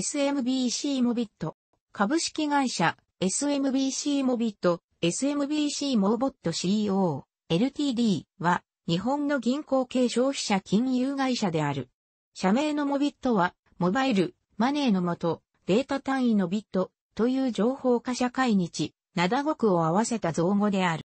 SMBC モビット。株式会社 SMBC モビット SMBC モーボット CEO LTD は日本の銀行系消費者金融会社である。社名のモビットはモバイル、マネーのもと、データ単位のビットという情報化社会日、だごくを合わせた造語である。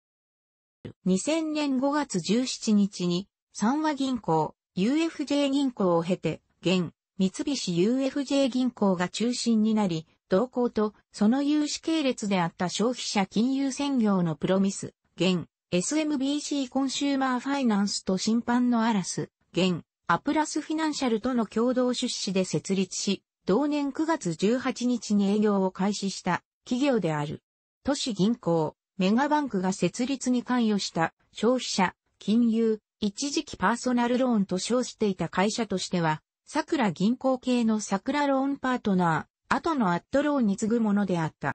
2000年5月17日に、三和銀行、UFJ 銀行を経て、現、三菱 UFJ 銀行が中心になり、同行とその融資系列であった消費者金融専業のプロミス、現 SMBC コンシューマーファイナンスと審判のアラス、現アプラスフィナンシャルとの共同出資で設立し、同年9月18日に営業を開始した企業である。都市銀行、メガバンクが設立に関与した消費者、金融、一時期パーソナルローンと称していた会社としては、桜銀行系の桜ローンパートナー、後のアットローに次ぐものであった。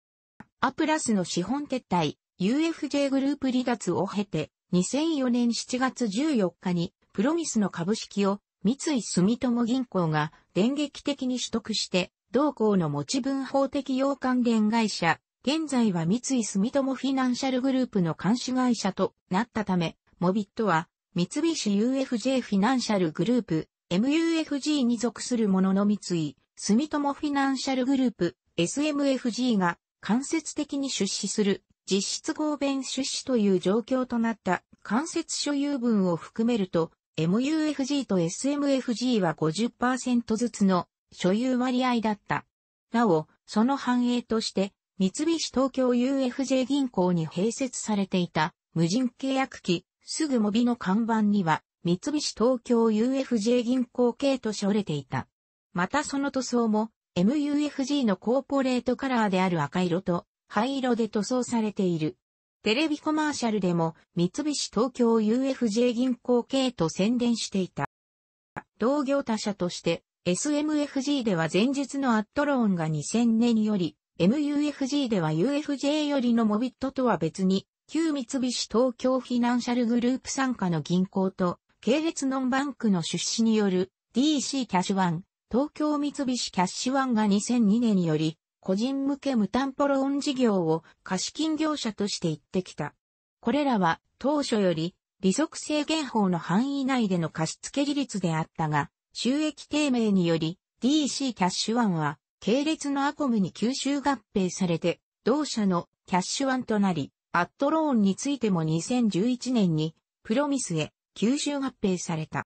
アプラスの資本撤退、UFJ グループ離脱を経て、2004年7月14日に、プロミスの株式を三井住友銀行が電撃的に取得して、同行の持ち分法適用関連会社、現在は三井住友フィナンシャルグループの監視会社となったため、モビットは三菱 UFJ フィナンシャルグループ MUFG に属するものの三井、住友フィナンシャルグループ、SMFG が間接的に出資する実質合弁出資という状況となった間接所有分を含めると、MUFG と SMFG は50%ずつの所有割合だった。なお、その反映として、三菱東京 UFJ 銀行に併設されていた無人契約機、すぐもびの看板には、三菱東京 UFJ 銀行系と折れていた。またその塗装も MUFG のコーポレートカラーである赤色と灰色で塗装されている。テレビコマーシャルでも三菱東京 UFJ 銀行系と宣伝していた。同業他社として SMFG では前日のアットローンが2000年より、MUFG では UFJ よりのモビットとは別に、旧三菱東京フィナンシャルグループ傘下の銀行と系列ノンバンクの出資による DC キャッシュワン、東京三菱キャッシュワンが2002年により、個人向け無担保ローン事業を貸金業者として行ってきた。これらは当初より利息制限法の範囲内での貸付利率であったが、収益低迷により DC キャッシュワンは系列のアコムに吸収合併されて、同社のキャッシュワンとなり、アットローンについても2011年にプロミスへ吸収合併された。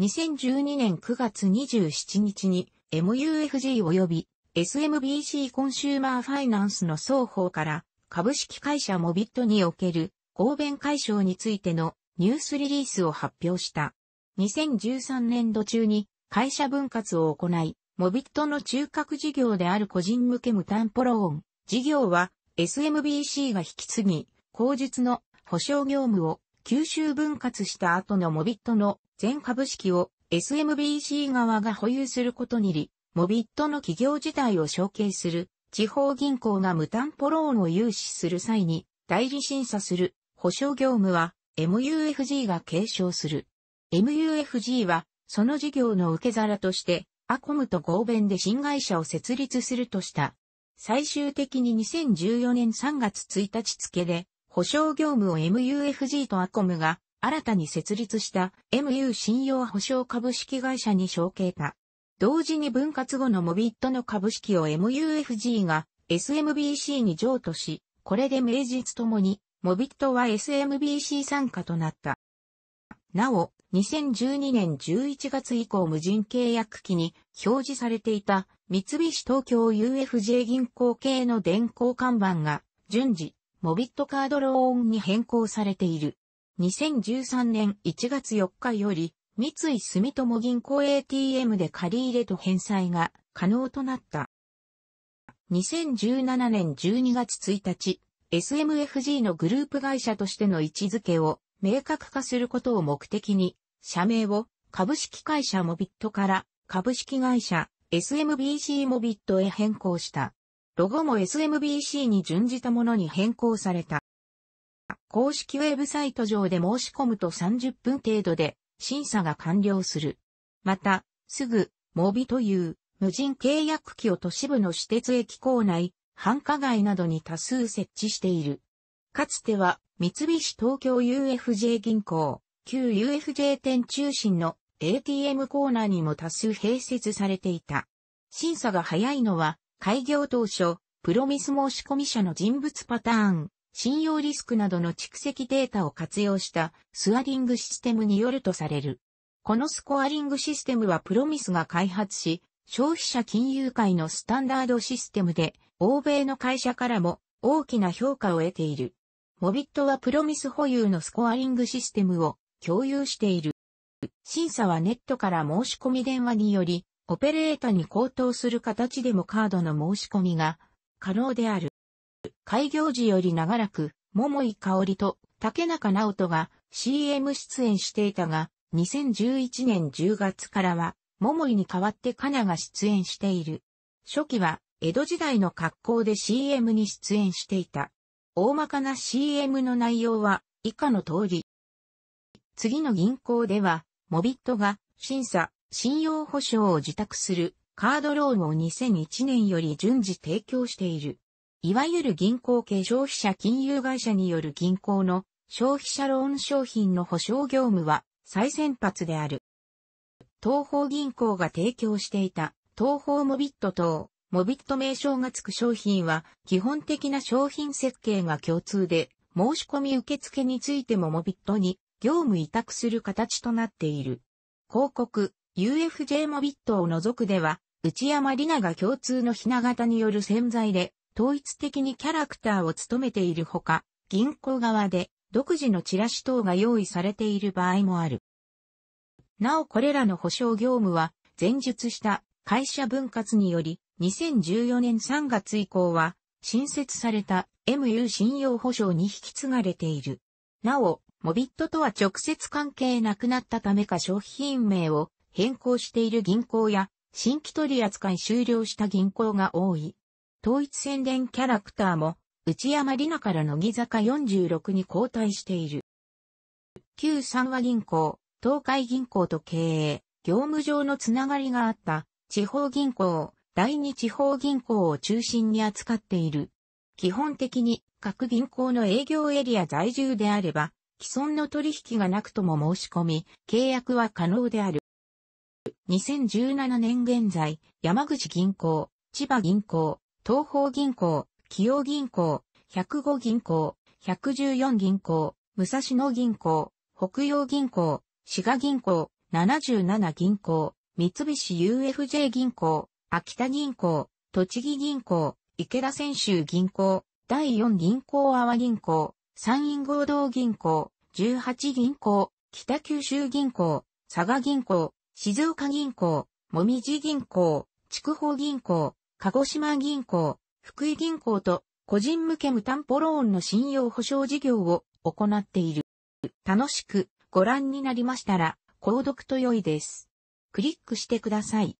2012年9月27日に MUFG 及び SMBC コンシューマーファイナンスの双方から株式会社モビットにおける合弁解消についてのニュースリリースを発表した。2013年度中に会社分割を行い、モビットの中核事業である個人向け無担保ローン事業は SMBC が引き継ぎ、口述の保証業務を九州分割した後のモビットの全株式を SMBC 側が保有することにり、モビットの企業自体を承継する地方銀行が無担保ローンを融資する際に代理審査する保証業務は MUFG が継承する。MUFG はその事業の受け皿としてアコムと合弁で新会社を設立するとした。最終的に2014年3月1日付で保証業務を MUFG とアコムが新たに設立した MU 信用保証株式会社に承継た。同時に分割後のモビットの株式を MUFG が SMBC に譲渡し、これで名実ともに、モビットは SMBC 参加となった。なお、2012年11月以降無人契約期に表示されていた三菱東京 UFJ 銀行系の電光看板が順次モビットカードローンに変更されている。2013年1月4日より、三井住友銀行 ATM で借入れと返済が可能となった。2017年12月1日、SMFG のグループ会社としての位置づけを明確化することを目的に、社名を株式会社モビットから株式会社 SMBC モビットへ変更した。ロゴも SMBC に準じたものに変更された。公式ウェブサイト上で申し込むと30分程度で審査が完了する。また、すぐ、モビという無人契約機を都市部の私鉄駅構内、繁華街などに多数設置している。かつては、三菱東京 UFJ 銀行、旧 UFJ 店中心の ATM コーナーにも多数併設されていた。審査が早いのは、開業当初、プロミス申込者の人物パターン、信用リスクなどの蓄積データを活用したスワリングシステムによるとされる。このスコアリングシステムはプロミスが開発し、消費者金融界のスタンダードシステムで、欧米の会社からも大きな評価を得ている。モビットはプロミス保有のスコアリングシステムを共有している。審査はネットから申し込み電話によりオペレータに高騰する形でもカードの申し込みが可能である。開業時より長らく、桃井香織と竹中直人が CM 出演していたが、2011年10月からは、桃井に代わってカナが出演している。初期は、江戸時代の格好で CM に出演していた。大まかな CM の内容は、以下の通り。次の銀行では、モビットが、審査、信用保証を自宅するカードローンを2001年より順次提供している。いわゆる銀行系消費者金融会社による銀行の消費者ローン商品の保証業務は最先発である。東方銀行が提供していた東方モビット等、モビット名称が付く商品は基本的な商品設計が共通で、申し込み受付についてもモビットに業務委託する形となっている。広告、UFJ モビットを除くでは、内山里奈が共通のひな形による潜在で、統一的にキャラクターを務めているほか、銀行側で独自のチラシ等が用意されている場合もある。なおこれらの保証業務は、前述した会社分割により、2014年3月以降は、新設された MU 信用保証に引き継がれている。なお、モビットとは直接関係なくなったためか商品名を変更している銀行や、新規取扱い終了した銀行が多い。統一宣伝キャラクターも、内山里奈から乃木坂46に交代している。旧三和銀行、東海銀行と経営、業務上のつながりがあった、地方銀行、第二地方銀行を中心に扱っている。基本的に各銀行の営業エリア在住であれば、既存の取引がなくとも申し込み、契約は可能である。2017年現在、山口銀行、千葉銀行、東方銀行、企業銀行、105銀行、114銀行、武蔵野銀行、北洋銀行、滋賀銀行、77銀行、三菱 UFJ 銀行、秋田銀行、栃木銀行、池田泉州銀行、第4銀行阿波銀行、山陰合同銀行、18銀行、北九州銀行、佐賀銀行、静岡銀行、もみじ銀行、筑豊銀行、鹿児島銀行、福井銀行と個人向け無担保ローンの信用保証事業を行っている。楽しくご覧になりましたら、購読と良いです。クリックしてください。